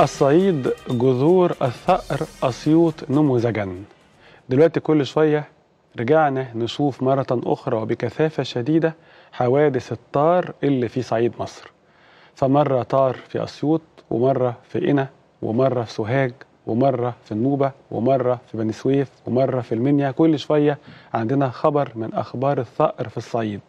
الصعيد جذور الثأر أسيوط نموذجا دلوقتي كل شوية رجعنا نشوف مرة أخرى وبكثافة شديدة حوادث الطار اللي في صعيد مصر فمرة طار في أسيوط ومرة في قنا ومرة في سوهاج ومرة في النوبة ومرة في بني سويف ومرة في المنيا كل شوية عندنا خبر من أخبار الثأر في الصعيد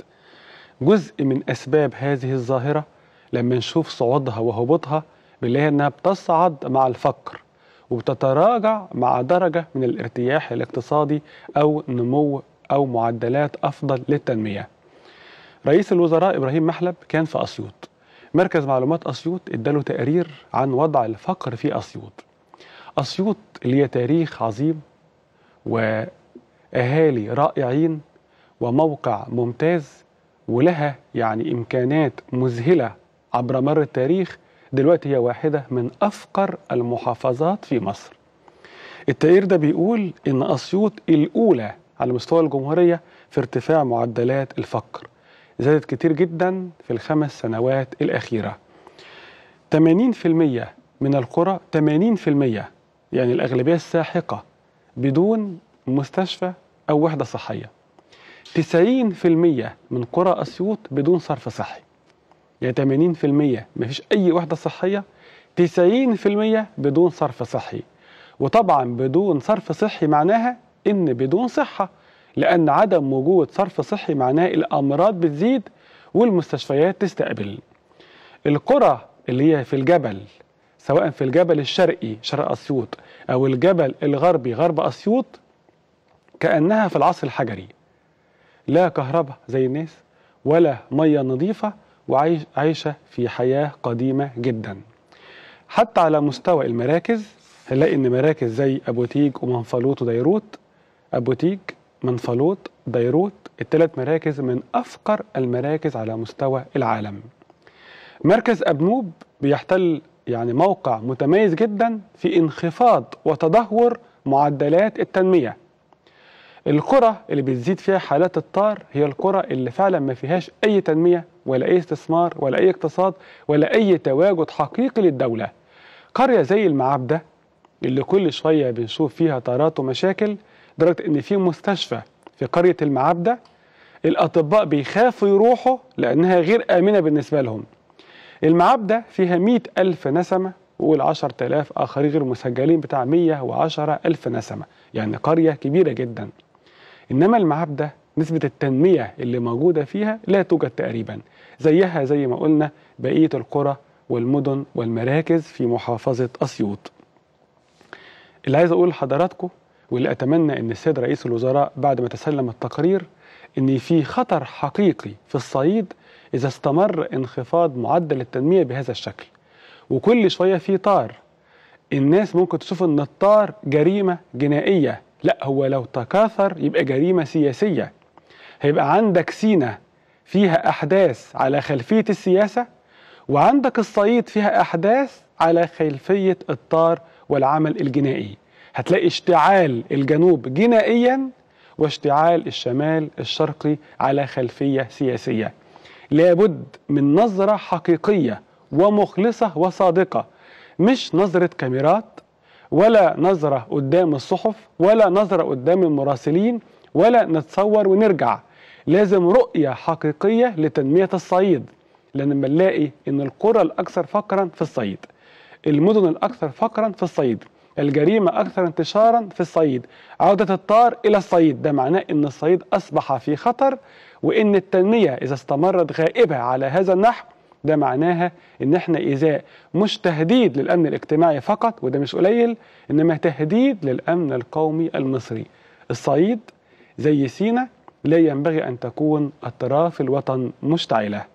جزء من أسباب هذه الظاهرة لما نشوف صعودها وهبوطها اللي هي انها بتصعد مع الفقر وبتتراجع مع درجه من الارتياح الاقتصادي او نمو او معدلات افضل للتنميه. رئيس الوزراء ابراهيم محلب كان في اسيوط. مركز معلومات اسيوط اداله تقرير عن وضع الفقر في اسيوط. اسيوط ليها تاريخ عظيم واهالي رائعين وموقع ممتاز ولها يعني امكانات مذهله عبر مر التاريخ دلوقتي هي واحدة من أفقر المحافظات في مصر التقرير ده بيقول إن أسيوط الأولى على مستوى الجمهورية في ارتفاع معدلات الفقر زادت كتير جدا في الخمس سنوات الأخيرة 80% من القرى 80% يعني الأغلبية الساحقة بدون مستشفى أو وحدة صحية 90% من قرى أسيوط بدون صرف صحي يعني 80% مفيش أي وحدة صحية 90% بدون صرف صحي وطبعا بدون صرف صحي معناها إن بدون صحة لأن عدم وجود صرف صحي معناه الأمراض بتزيد والمستشفيات تستقبل القرى اللي هي في الجبل سواء في الجبل الشرقي شرق أسيوط أو الجبل الغربي غرب أسيوط كأنها في العصر الحجري لا كهرباء زي الناس ولا مية نظيفة وعايشة في حياة قديمة جدا حتى على مستوى المراكز هنلاقي ان مراكز زي ابوتيج ومنفلوط وديروت ابوتيج منفلوط ديروت الثلاث مراكز من افقر المراكز على مستوى العالم مركز ابنوب بيحتل يعني موقع متميز جدا في انخفاض وتدهور معدلات التنميه القرى اللي بتزيد فيها حالات الطار هي القرى اللي فعلا ما فيهاش اي تنميه ولا أي استثمار ولا أي اقتصاد ولا أي تواجد حقيقي للدولة قرية زي المعبدة اللي كل شوية بنشوف فيها طارات ومشاكل لدرجة إن في مستشفى في قرية المعبدة الأطباء بيخافوا يروحوا لأنها غير آمنة بالنسبة لهم المعبدة فيها مئة ألف نسمة وقول 10000 آخرين غير مسجلين بتاع 110000 نسمة يعني قرية كبيرة جدا إنما المعبدة نسبة التنمية اللي موجودة فيها لا توجد تقريبا زيها زي ما قلنا بقية القرى والمدن والمراكز في محافظة أسيوط اللي عايز أقول لحضراتكم واللي أتمنى أن السيد رئيس الوزراء بعد ما تسلم التقرير أن في خطر حقيقي في الصعيد إذا استمر انخفاض معدل التنمية بهذا الشكل وكل شوية في طار الناس ممكن تشوف أن الطار جريمة جنائية لا هو لو تكاثر يبقى جريمة سياسية هيبقى عندك سينا فيها أحداث على خلفية السياسة وعندك الصعيد فيها أحداث على خلفية الطار والعمل الجنائي هتلاقي اشتعال الجنوب جنائيا واشتعال الشمال الشرقي على خلفية سياسية لابد من نظرة حقيقية ومخلصة وصادقة مش نظرة كاميرات ولا نظرة قدام الصحف ولا نظرة قدام المراسلين ولا نتصور ونرجع لازم رؤية حقيقية لتنمية الصعيد لأن لما نلاقي إن القرى الأكثر فقرا في الصعيد المدن الأكثر فقرا في الصعيد الجريمة أكثر انتشارا في الصعيد عودة الطار إلى الصعيد ده معناه أن الصعيد أصبح في خطر وأن التنمية إذا استمرت غائبة على هذا النحو ده معناها ان احنا اذا مش تهديد للامن الاجتماعي فقط وده مش قليل انما تهديد للامن القومي المصري الصعيد زي سينا لا ينبغي أن تكون أطراف الوطن مشتعلة